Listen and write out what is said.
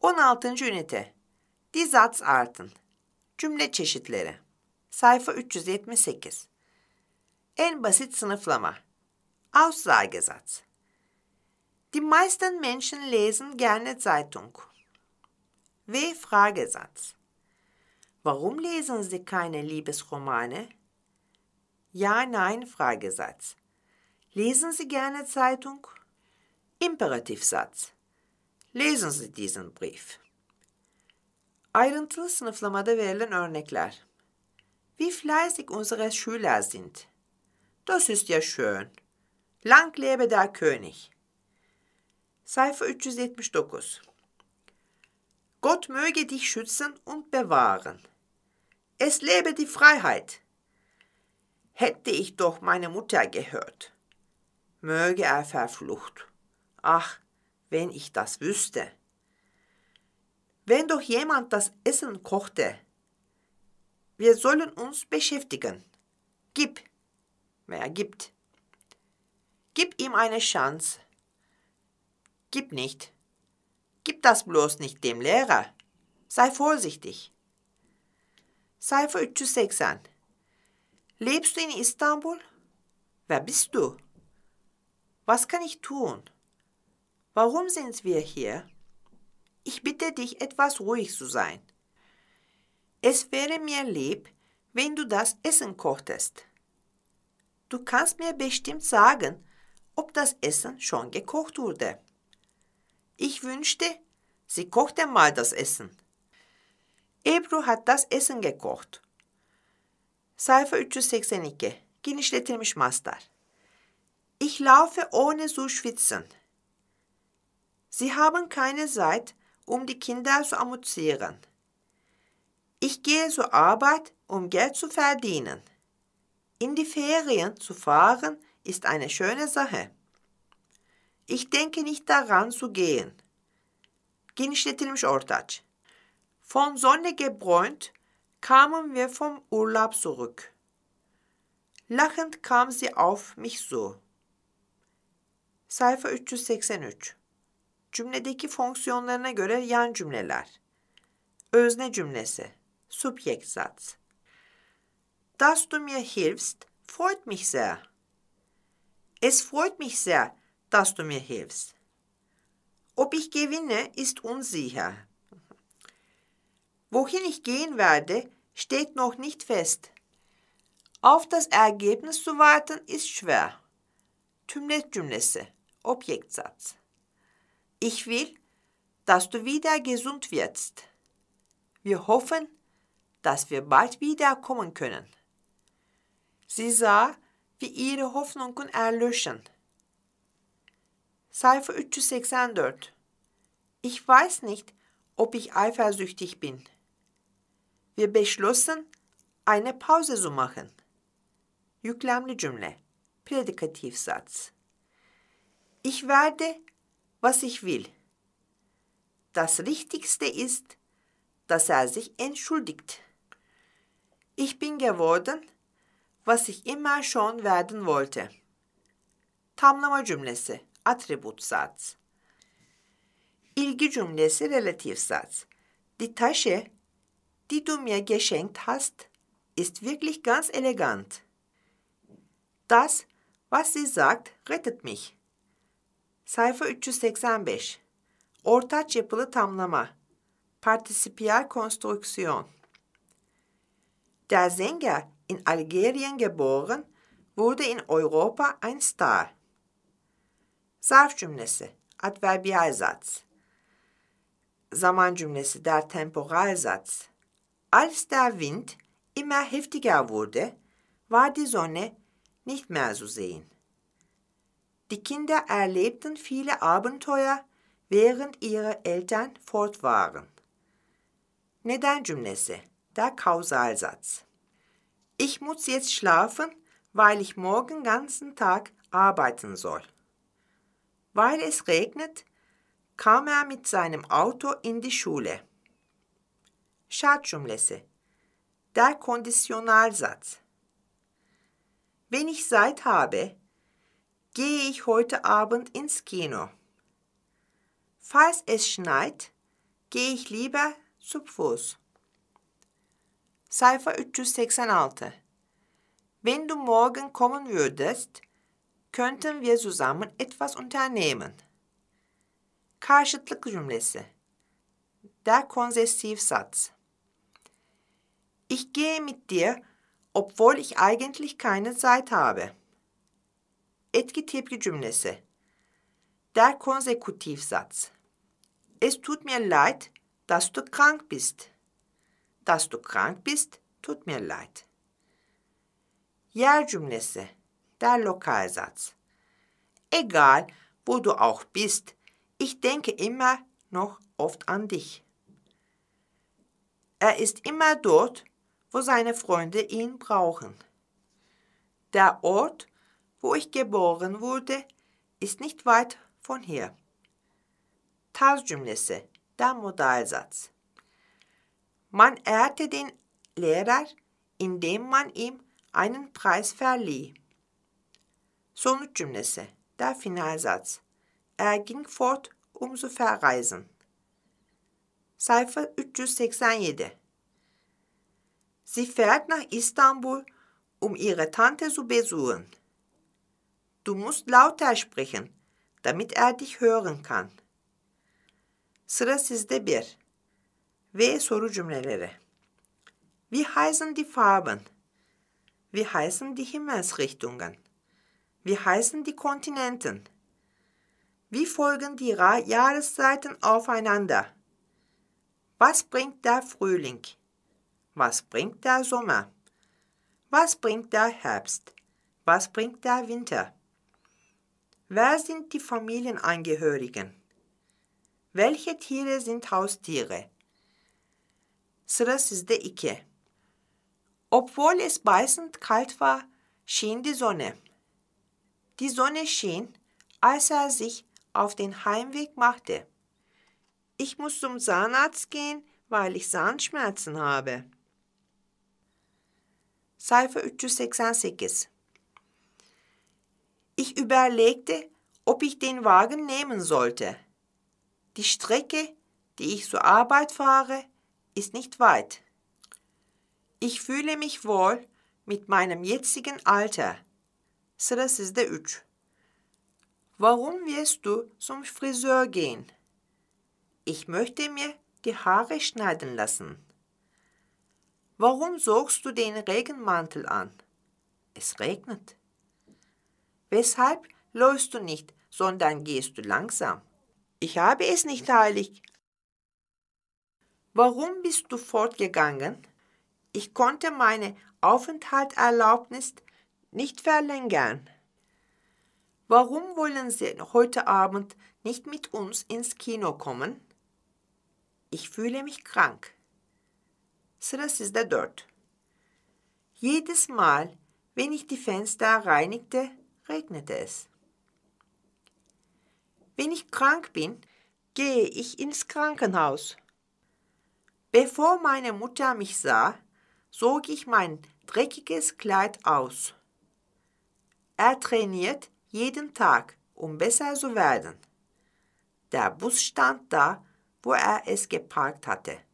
16. ünite. Dizats artın. Cümle çeşitleri. Sayfa 378. En basit sınıflama. Aussagesatz. Die meisten Menschen lesen gerne Zeitung. W. Fragesatz. Warum lesen Sie keine Liebesromane? Ja, nein, Fragesatz. Lesen Sie gerne Zeitung? Imperativsatz. Lesen Sie diesen Brief. Ayrıntılı sınıflamada verilen örnekler. Wie fleißig unsere Schüler sind. Das ist ja schön. Lang lebe der König. Sayfa 379. Gott möge dich schützen und bewahren. Es lebe die Freiheit. Hätte ich doch meine Mutter gehört. Möge er verflucht. Ach, wenn ich das wüsste. Wenn doch jemand das Essen kochte, wir sollen uns beschäftigen. Gib, wer gibt. Gib ihm eine Chance. Gib nicht. Gib das bloß nicht dem Lehrer. Sei vorsichtig. Sayfa 380 Lebst du in Istanbul? Wer bist du? Was kann ich tun? Warum sind wir hier? Ich bitte dich, etwas ruhig zu sein. Es wäre mir lieb, wenn du das Essen kochtest. Du kannst mir bestimmt sagen, ob das Essen schon gekocht wurde. Ich wünschte, sie kochte mal das Essen. Ebru hat das Essen gekocht. Sayfa 382 Genişletilmiş Master Ich laufe ohne zu schwitzen. Sie haben keine Zeit, um die Kinder zu amüsieren. Ich gehe zur Arbeit, um Geld zu verdienen. In die Ferien zu fahren ist eine schöne Sache. Ich denke nicht daran zu gehen. Genişletilmiş ortaç. Von Sonne gebräunt kamen wir vom Urlaub zurück. Lachend kam sie auf mich so. Sayfa 383 Cümledeki fonksiyonlarına göre yan cümleler. Özne cümlesi. Subjektsatz. Dass du mir hilfst, freut mich sehr. Es freut mich sehr, dass du mir hilfst. Ob ich gewinne, ist unsicher. Wohin ich gehen werde, steht noch nicht fest. Auf das Ergebnis zu warten ist schwer. Tümlet cümlesi, Objektsatz. Ich will, dass du wieder gesund wirst. Wir hoffen, dass wir bald wiederkommen können. Sie sah, wie ihre Hoffnungen erlöschen. Sayfa 384 Ich weiß nicht, ob ich eifersüchtig bin. Wir beschlossen, eine Pause zu machen. Yüklemli cümle, Prädikativsatz. Ich werde was ich will. Das Richtigste ist, dass er sich entschuldigt. Ich bin geworden, was ich immer schon werden wollte. Tamlama cümlesi, atribut satz. İlgi cümlesi relativ satz. Die Tasche, die du mir geschenkt hast, ist wirklich ganz elegant. Das, was sie sagt, rettet mich. Sayfa 385. Ortaç yapılı tamlama. Participial konstrüksiyon. Der Sänger, in Algerien geboren, wurde in Europa ein Star. Zarf cümlesi, Adverbialsatz. Zaman cümlesi, der Temporalsatz. Als der Wind immer heftiger wurde, war die Sonne nicht mehr zu sehen. Die Kinder erlebten viele Abenteuer, während ihre Eltern fort waren. Neden cümlesi, der Kausalsatz. Ich muss jetzt schlafen, weil ich morgen ganzen Tag arbeiten soll. Weil es regnet, kam er mit seinem Auto in die Schule. Şart der Konditionalsatz. Wenn ich Zeit habe, Gehe ich heute Abend ins Kino? Falls es schneit, gehe ich lieber zu Fuß. Seifer 386 Wenn du morgen kommen würdest, könnten wir zusammen etwas unternehmen. Karşıtlık cümlesi Der Konzessivsatz Ich gehe mit dir, obwohl ich eigentlich keine Zeit habe. Etki tepki cümlesi. Der Konsekutivsatz. Es tut mir leid, dass du krank bist. Dass du krank bist, tut mir leid. Yer cümlesi. Der Lokalsatz. Egal, wo du auch bist, ich denke immer noch oft an dich. Er ist immer dort, wo seine Freunde ihn brauchen. Der Ort, wo ich geboren wurde, ist nicht weit von hier. Tarz der Modalsatz. Man ehrte den Lehrer, indem man ihm einen Preis verlieh. Sonuç der Finalsatz. Er ging fort, um zu verreisen. Sayfa 387 Sie fährt nach Istanbul, um ihre Tante zu besuchen. Du musst lauter sprechen, damit er dich hören kann. Sıra sizde bir. Ve soru cümleleri. Wie heißen die Farben? Wie heißen die Himmelsrichtungen? Wie heißen die Kontinenten? Wie folgen die Jahreszeiten aufeinander? Was bringt der Frühling? Was bringt der Sommer? Was bringt der Herbst? Was bringt der Winter? Wer sind die Familienangehörigen? Welche Tiere sind Haustiere? Sıra de 2. Obwohl es beißend kalt war, schien die Sonne. Die Sonne schien, als er sich auf den Heimweg machte. Ich muss zum Zahnarzt gehen, weil ich Zahnschmerzen habe. Sayfa 388 ich überlegte, ob ich den Wagen nehmen sollte. Die Strecke, die ich zur Arbeit fahre, ist nicht weit. Ich fühle mich wohl mit meinem jetzigen Alter. So das ist der 3. Warum wirst du zum Friseur gehen? Ich möchte mir die Haare schneiden lassen. Warum sorgst du den Regenmantel an? Es regnet. Weshalb läufst du nicht, sondern gehst du langsam? Ich habe es nicht eilig. Warum bist du fortgegangen? Ich konnte meine Aufenthaltserlaubnis nicht verlängern. Warum wollen Sie heute Abend nicht mit uns ins Kino kommen? Ich fühle mich krank. Das ist der dört. Jedes Mal, wenn ich die Fenster reinigte, regnete es. Wenn ich krank bin, gehe ich ins Krankenhaus. Bevor meine Mutter mich sah, zog ich mein dreckiges Kleid aus. Er trainiert jeden Tag, um besser zu werden. Der Bus stand da, wo er es geparkt hatte.